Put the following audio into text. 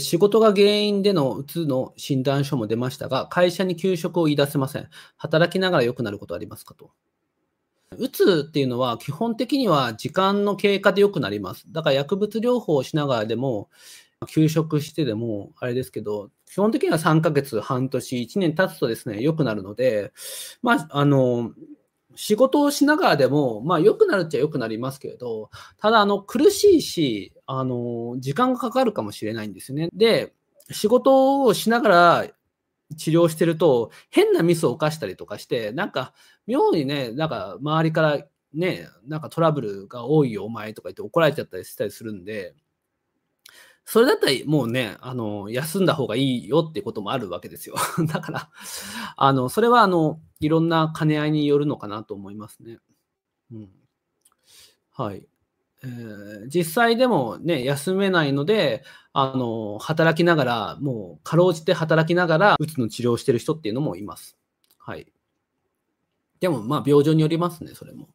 仕事が原因でのうつの診断書も出ましたが、会社に休職を言い出せません。働きながら良くなることはありますかと。うつっていうのは基本的には時間の経過で良くなります。だから薬物療法をしながらでも、休職してでも、あれですけど、基本的には3ヶ月、半年、1年経つとですね、良くなるので、まあ、あの、仕事をしながらでも、まあ、良くなるっちゃ良くなりますけれど、ただ、あの、苦しいし、あの、時間がかかるかもしれないんですよね。で、仕事をしながら治療してると、変なミスを犯したりとかして、なんか、妙にね、なんか、周りからね、なんかトラブルが多いよ、お前とか言って怒られちゃったりしたりするんで、それだったらもうね、あの、休んだ方がいいよってこともあるわけですよ。だから、あの、それはあの、いろんな兼ね合いによるのかなと思いますね。うん。はい。え実際でもね、休めないので、あの、働きながら、もう、かろうじて働きながら、うつの治療をしてる人っていうのもいます。はい。でも、まあ、病状によりますね、それも。